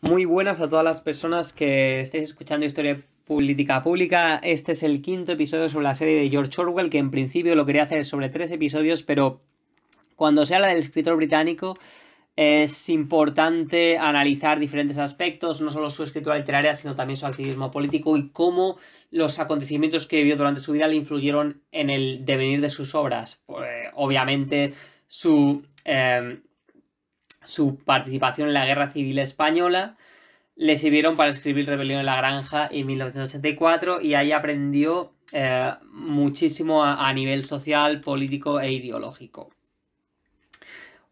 Muy buenas a todas las personas que estéis escuchando Historia Política Pública. Este es el quinto episodio sobre la serie de George Orwell, que en principio lo quería hacer sobre tres episodios, pero cuando se habla del escritor británico es importante analizar diferentes aspectos, no solo su escritura literaria, sino también su activismo político y cómo los acontecimientos que vivió durante su vida le influyeron en el devenir de sus obras. Pues, obviamente, su eh, su participación en la Guerra Civil Española le sirvieron para escribir Rebelión en la Granja en 1984 y ahí aprendió eh, muchísimo a, nivel social, político e ideológico.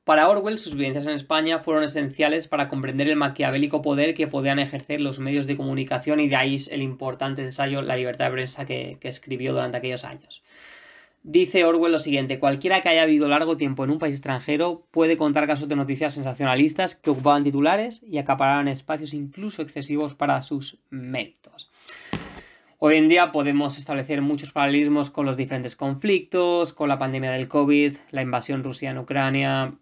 Para Orwell, sus vivencias en España fueron esenciales para comprender el maquiavélico poder que podían ejercer los medios de comunicación y de ahí el importante ensayo La libertad de prensa que escribió durante aquellos años. Dice Orwell lo siguiente, cualquiera que haya vivido largo tiempo en un país extranjero puede contar casos de noticias sensacionalistas que ocupaban titulares y acaparaban espacios incluso excesivos para sus méritos. Hoy en día podemos establecer muchos paralelismos con los diferentes conflictos, con la pandemia del COVID, la invasión rusa en Ucrania,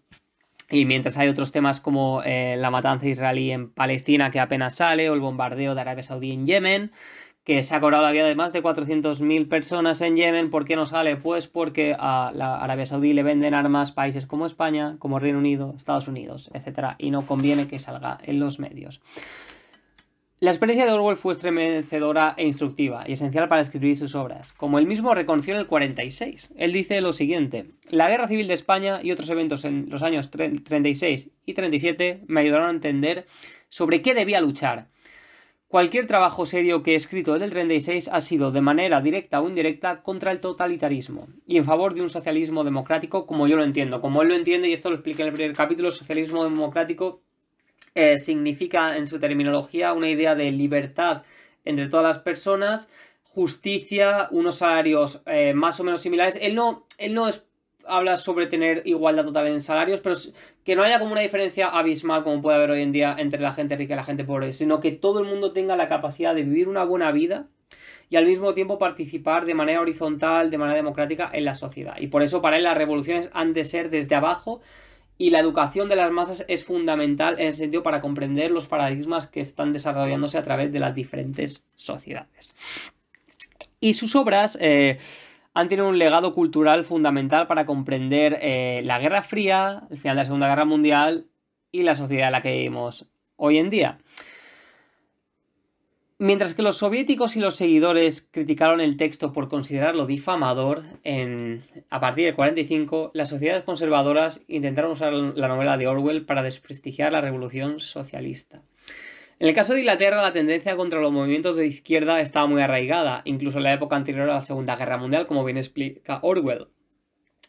y mientras hay otros temas como eh, la matanza israelí en Palestina que apenas sale, o el bombardeo de Arabia Saudí en Yemen, que se ha cobrado la vida de más de 400.000 personas en Yemen. ¿Por qué no sale? Pues porque a la Arabia Saudí le venden armas países como España, como Reino Unido, Estados Unidos, etc. Y no conviene que salga en los medios. La experiencia de Orwell fue estremecedora e instructiva y esencial para escribir sus obras. Como él mismo reconoció en el 46, él dice lo siguiente: La guerra civil de España y otros eventos en los años 36 y 37 me ayudaron a entender sobre qué debía luchar Cualquier trabajo serio que he escrito desde el 36 ha sido, de manera directa o indirecta, contra el totalitarismo y en favor de un socialismo democrático como yo lo entiendo, como él lo entiende, y esto lo expliqué en el primer capítulo, socialismo democrático eh, significa en su terminología una idea de libertad entre todas las personas, justicia, unos salarios eh, más o menos similares. Él no, él no es habla sobre tener igualdad total en salarios, pero que no haya como una diferencia abismal como puede haber hoy en día entre la gente rica y la gente pobre, sino que todo el mundo tenga la capacidad de vivir una buena vida y al mismo tiempo participar de manera horizontal, de manera democrática en la sociedad. Y por eso para él las revoluciones han de ser desde abajo y la educación de las masas es fundamental en el sentido para comprender los paradigmas que están desarrollándose a través de las diferentes sociedades. Y sus obras... Eh, han tenido un legado cultural fundamental para comprender eh, la Guerra Fría, el final de la Segunda Guerra Mundial y la sociedad en la que vivimos hoy en día. Mientras que los soviéticos y los seguidores criticaron el texto por considerarlo difamador, a partir de 45 las sociedades conservadoras intentaron usar la novela de Orwell para desprestigiar la revolución socialista. En el caso de Inglaterra, la tendencia contra los movimientos de izquierda estaba muy arraigada, incluso en la época anterior a la Segunda Guerra Mundial, como bien explica Orwell.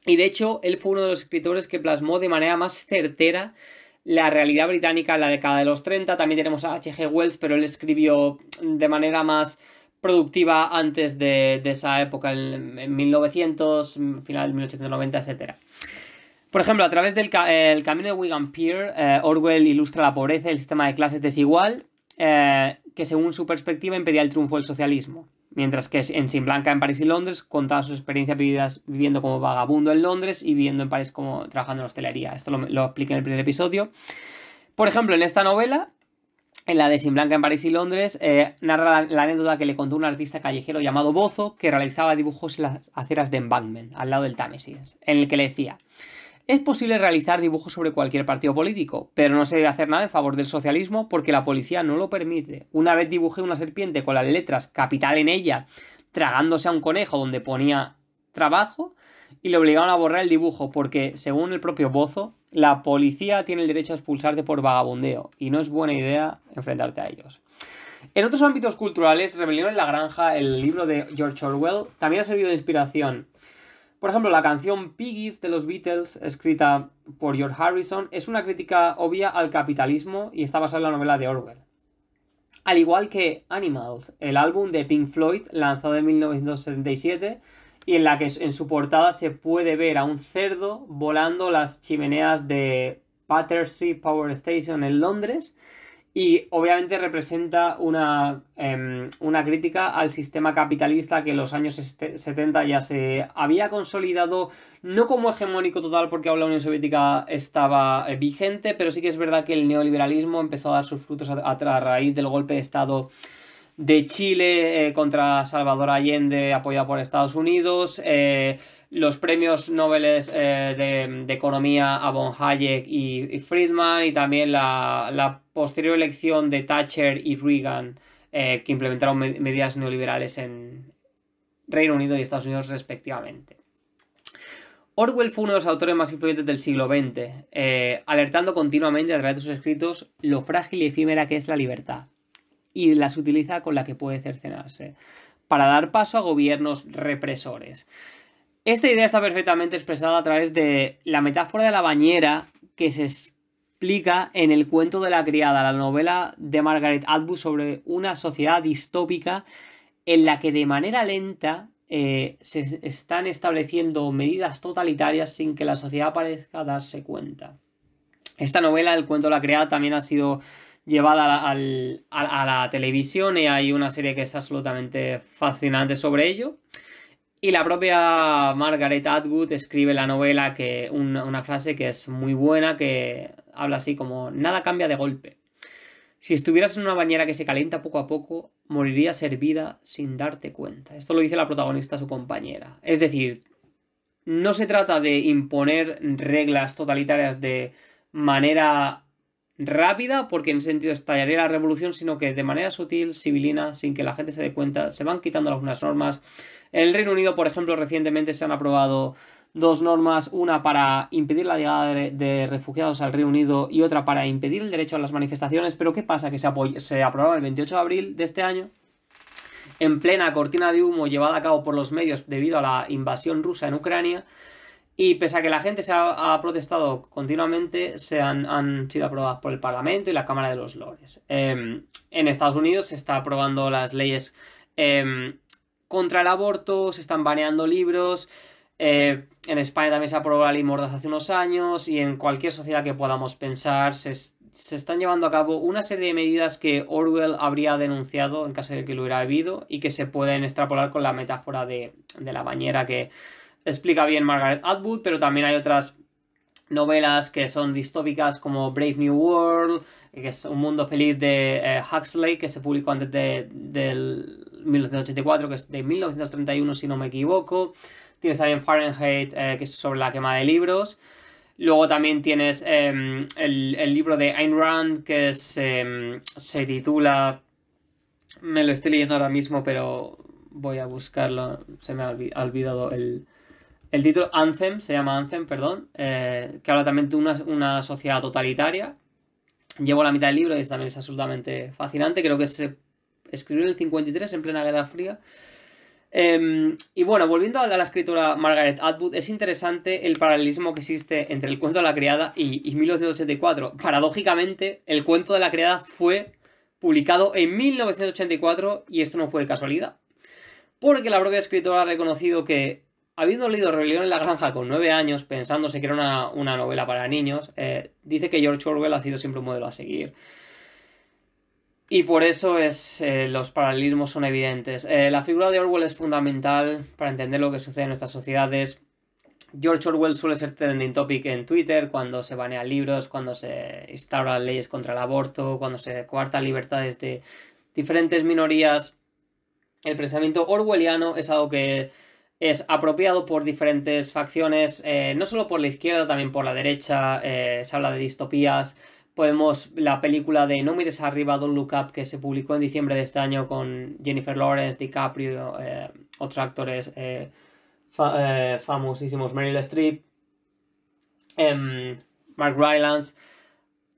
Y de hecho, él fue uno de los escritores que plasmó de manera más certera la realidad británica en la década de los 30. También tenemos a H.G. Wells, pero él escribió de manera más productiva antes de, esa época, en, en 1900, final de 1890, etc. Por ejemplo, a través del camino de Wigan Pier, eh, Orwell ilustra la pobreza y el sistema de clases desigual, eh, que según su perspectiva impedía el triunfo del socialismo. Mientras que en Sin Blanca, en París y Londres, contaba su experiencia vividas viviendo como vagabundo en Londres y viviendo en París como trabajando en hostelería. Esto lo, expliqué en el primer episodio. Por ejemplo, en esta novela, en la de Sin Blanca en París y Londres, eh, narra la, la, anécdota que le contó un artista callejero llamado Bozo que realizaba dibujos en las aceras de Embankment, al lado del Támesis, en el que le decía: es posible realizar dibujos sobre cualquier partido político, pero no se debe hacer nada en favor del socialismo porque la policía no lo permite. Una vez dibujé una serpiente con las letras capital en ella, tragándose a un conejo donde ponía trabajo, y le obligaron a borrar el dibujo porque, según el propio Bozo, la policía tiene el derecho a expulsarte por vagabundeo y no es buena idea enfrentarte a ellos. En otros ámbitos culturales, Rebelión en la Granja, el libro de George Orwell, también ha servido de inspiración por ejemplo, la canción Piggies de los Beatles, escrita por George Harrison, es una crítica obvia al capitalismo y está basada en la novela de Orwell. Al igual que Animals, el álbum de Pink Floyd, lanzado en 1977, y en la que en su portada se puede ver a un cerdo volando las chimeneas de Battersea Power Station en Londres y obviamente representa una, em, una crítica al sistema capitalista que en los años 70 ya se había consolidado, no como hegemónico total porque aún la Unión Soviética estaba eh, vigente, pero sí que es verdad que el neoliberalismo empezó a dar sus frutos a, a raíz del golpe de Estado de Chile eh, contra Salvador Allende apoyado por Estados Unidos, eh, los premios Nobel eh, de, Economía a von Hayek y, Friedman y también la, posterior elección de Thatcher y Reagan que implementaron medidas neoliberales en Reino Unido y Estados Unidos respectivamente. Orwell fue uno de los autores más influyentes del siglo XX, alertando continuamente a través de sus escritos lo frágil y efímera que es la libertad y las utiliza con la que puede cercenarse, para dar paso a gobiernos represores. Esta idea está perfectamente expresada a través de la metáfora de la bañera que se explica en el cuento de la criada, la novela de Margaret Atwood sobre una sociedad distópica en la que de manera lenta eh, se están estableciendo medidas totalitarias sin que la sociedad parezca darse cuenta. Esta novela, el cuento de la criada, también ha sido llevada a, la televisión y hay una serie que es absolutamente fascinante sobre ello. Y la propia Margaret Atwood escribe la novela que una, frase que es muy buena, que habla así como, nada cambia de golpe. Si estuvieras en una bañera que se calienta poco a poco, morirías hervida sin darte cuenta. Esto lo dice la protagonista su compañera. Es decir, no se trata de imponer reglas totalitarias de manera rápida, porque en ese sentido estallaría la revolución, sino que de manera sutil, civilina, sin que la gente se dé cuenta, se van quitando algunas normas. En el Reino Unido, por ejemplo, recientemente se han aprobado dos normas, una para impedir la llegada de, refugiados al Reino Unido y otra para impedir el derecho a las manifestaciones, pero ¿qué pasa? Que se, se aprobaron el 28 de abril de este año en plena cortina de humo llevada a cabo por los medios debido a la invasión rusa en Ucrania, y pese a que la gente se ha, protestado continuamente, se han, sido aprobadas por el Parlamento y la Cámara de los Lores. Em, en Estados Unidos se está aprobando las leyes em, contra el aborto, se están baneando libros. Eh, en España también se aprobó la ley hace unos años y en cualquier sociedad que podamos pensar se, se, están llevando a cabo una serie de medidas que Orwell habría denunciado en caso de que lo hubiera habido y que se pueden extrapolar con la metáfora de, de la bañera que explica bien Margaret Atwood, pero también hay otras novelas que son distópicas como Brave New World, que es Un Mundo Feliz de eh, Huxley, que se publicó antes de, del 1984, que es de 1931 si no me equivoco. Tienes también Fahrenheit, eh, que es sobre la quema de libros. Luego también tienes em, el, libro de Ayn Rand, que em, se titula... Me lo estoy leyendo ahora mismo, pero voy a buscarlo. Se me ha olvidado el, el título Anthem, se llama Anthem, perdón, eh, que habla también de una, sociedad totalitaria. Llevo la mitad del libro y es, también es absolutamente fascinante. Creo que se escribió en el 53, en plena Guerra Fría. Em, y bueno, volviendo a la, escritora Margaret Atwood, es interesante el paralelismo que existe entre el cuento de la criada y, y 1984. Paradójicamente, el cuento de la criada fue publicado en 1984 y esto no fue casualidad. Porque la propia escritora ha reconocido que Habiendo leído Rebelión en la Granja con nueve años, pensándose que era una, novela para niños, eh, dice que George Orwell ha sido siempre un modelo a seguir. Y por eso es, eh, los paralelismos son evidentes. Eh, la figura de Orwell es fundamental para entender lo que sucede en nuestras sociedades. George Orwell suele ser trending topic en Twitter cuando se banean libros, cuando se instauran leyes contra el aborto, cuando se coartan libertades de diferentes minorías. El pensamiento orwelliano es algo que es apropiado por diferentes facciones, eh, no solo por la izquierda, también por la derecha, eh, se habla de distopías. Podemos la película de No mires arriba, Don't Look Up, que se publicó en diciembre de este año con Jennifer Lawrence, DiCaprio, eh, otros actores famosísimos, Meryl Streep, em, Mark Rylance.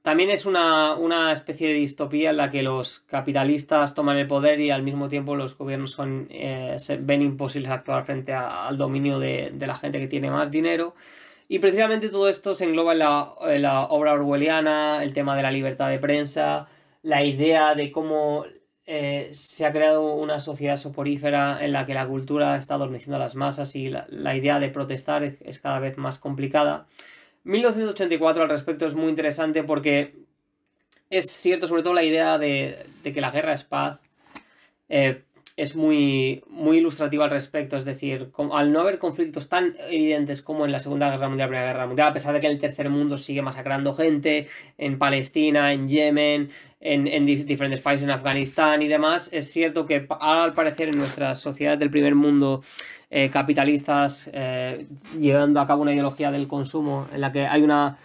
También es una, especie de distopía en la que los capitalistas toman el poder y al mismo tiempo los gobiernos son, eh, se ven imposibles actuar frente al dominio de, la gente que tiene más dinero. Y precisamente todo esto se engloba en la, obra orwelliana, el tema de la libertad de prensa, la idea de cómo eh, se ha creado una sociedad soporífera en la que la cultura está adormeciendo a las masas y la, idea de protestar es, cada vez más complicada. 1984 al respecto es muy interesante porque es cierto sobre todo la idea de, que la guerra es paz, eh, es muy, muy ilustrativo al respecto. Es decir, al no haber conflictos tan evidentes como en la Segunda Guerra Mundial, Primera Guerra Mundial, a pesar de que el tercer mundo sigue masacrando gente en Palestina, en Yemen, en, diferentes países, en Afganistán y demás, es cierto que al parecer en nuestras sociedades del primer mundo eh, capitalistas, eh, llevando a cabo una ideología del consumo en la que hay una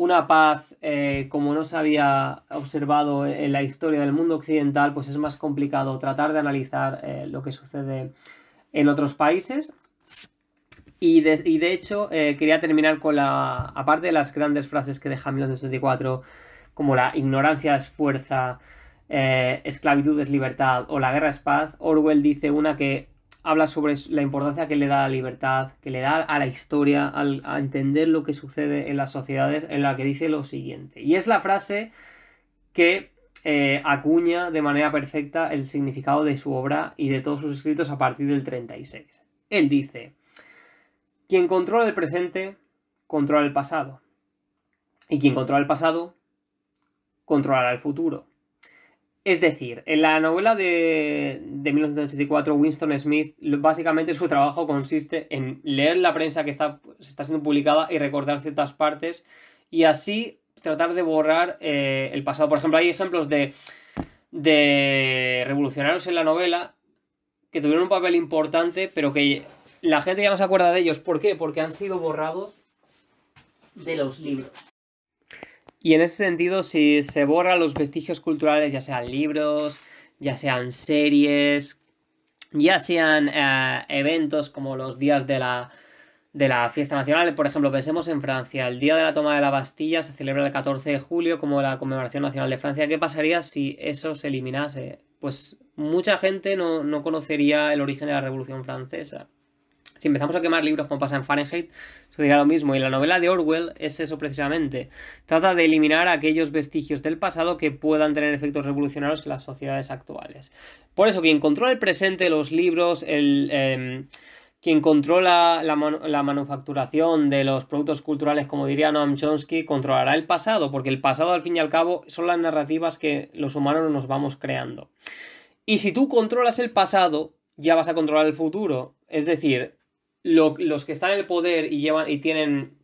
una paz eh, como no se había observado en la historia del mundo occidental, pues es más complicado tratar de analizar eh, lo que sucede en otros países. Y de, de hecho, eh, quería terminar con la, aparte de las grandes frases que deja 1984, como la ignorancia es fuerza, esclavitud es libertad o la guerra es paz, Orwell dice una que habla sobre la importancia que le da a la libertad, que le da a la historia, a entender lo que sucede en las sociedades, en la que dice lo siguiente. Y es la frase que eh, acuña de manera perfecta el significado de su obra y de todos sus escritos a partir del 36. Él dice, quien controla el presente, controla el pasado. Y quien controla el pasado, controlará el futuro. Es decir, en la novela de, de 1984, Winston Smith, básicamente su trabajo consiste en leer la prensa que está, pues, está siendo publicada y recordar ciertas partes y así tratar de borrar eh, el pasado. Por ejemplo, hay ejemplos de, de revolucionarios en la novela que tuvieron un papel importante, pero que la gente ya no se acuerda de ellos. ¿Por qué? Porque han sido borrados de los libros. Y en ese sentido, si se borran los vestigios culturales, ya sean libros, ya sean series, ya sean eh, eventos como los días de la, de la fiesta nacional, por ejemplo, pensemos en Francia, el día de la toma de la Bastilla se celebra el 14 de julio como la conmemoración nacional de Francia, ¿qué pasaría si eso se eliminase? Pues mucha gente no, no conocería el origen de la Revolución Francesa. Si empezamos a quemar libros como pasa en Fahrenheit, sucederá lo mismo. Y la novela de Orwell es eso precisamente. Trata de eliminar aquellos vestigios del pasado que puedan tener efectos revolucionarios en las sociedades actuales. Por eso, quien controla el presente, los libros, el... Em, quien controla la, la, manufacturación de los productos culturales, como diría Noam Chomsky, controlará el pasado, porque el pasado al fin y al cabo son las narrativas que los humanos nos vamos creando. Y si tú controlas el pasado, ya vas a controlar el futuro. Es decir, los que están en el poder y llevan y tienen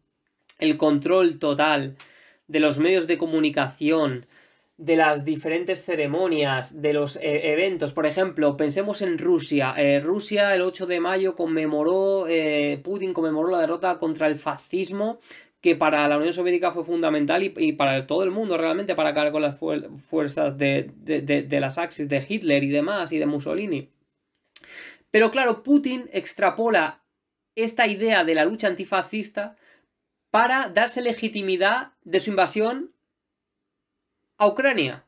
el control total de los medios de comunicación, de las diferentes ceremonias, de los eh, eventos. Por ejemplo, pensemos en Rusia. Eh, Rusia el 8 de mayo conmemoró, eh, Putin conmemoró la derrota contra el fascismo, que para la Unión Soviética fue fundamental y, para todo el mundo realmente, para acabar con las fuerzas de, de las Axis, de Hitler y demás, y de Mussolini. Pero claro, Putin extrapola esta idea de la lucha antifascista para darse legitimidad de su invasión a Ucrania.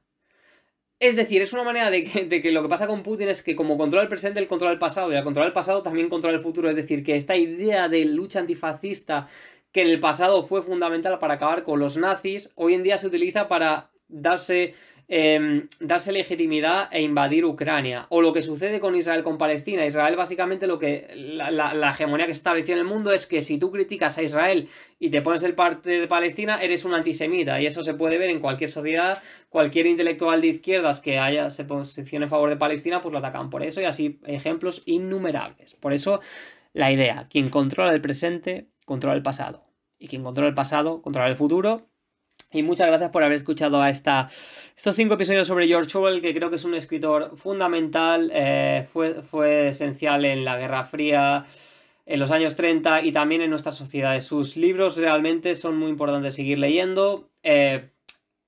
Es decir, es una manera de que, lo que pasa con Putin es que como controla el presente, él controla el pasado, y al controlar el pasado también controla el futuro. Es decir, que esta idea de lucha antifascista que en el pasado fue fundamental para acabar con los nazis, hoy en día se utiliza para darse Em, darse legitimidad e invadir Ucrania. O lo que sucede con Israel, con Palestina. Israel básicamente lo que la, hegemonía que se estableció en el mundo es que si tú criticas a Israel y te pones del parte de Palestina, eres un antisemita. Y eso se puede ver en cualquier sociedad. Cualquier intelectual de izquierdas que haya, se posicione a favor de Palestina, pues lo atacan por eso. Y así ejemplos innumerables. Por eso la idea, quien controla el presente, controla el pasado. Y quien controla el pasado, controla el futuro y muchas gracias por haber escuchado a esta, estos cinco episodios sobre George Orwell, que creo que es un escritor fundamental, eh, fue, fue esencial en la Guerra Fría, en los años 30 y también en nuestras sociedades. Sus libros realmente son muy importantes seguir leyendo. Eh,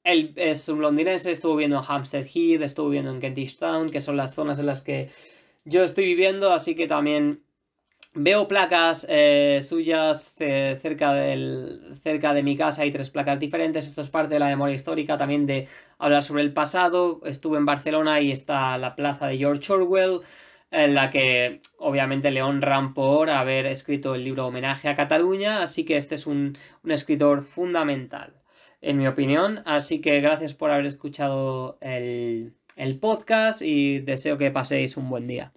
él es un londinense, estuvo viendo en Hampstead Heath, estuvo viendo en Kentish Town, que son las zonas en las que yo estoy viviendo, así que también Veo placas eh, suyas cerca, cerca de mi casa, hay tres placas diferentes, esto es parte de la memoria histórica también de hablar sobre el pasado, estuve en Barcelona y está la plaza de George Orwell, en la que obviamente le honran por haber escrito el libro Homenaje a Cataluña, así que este es un, escritor fundamental, en mi opinión, así que gracias por haber escuchado el, el podcast y deseo que paséis un buen día.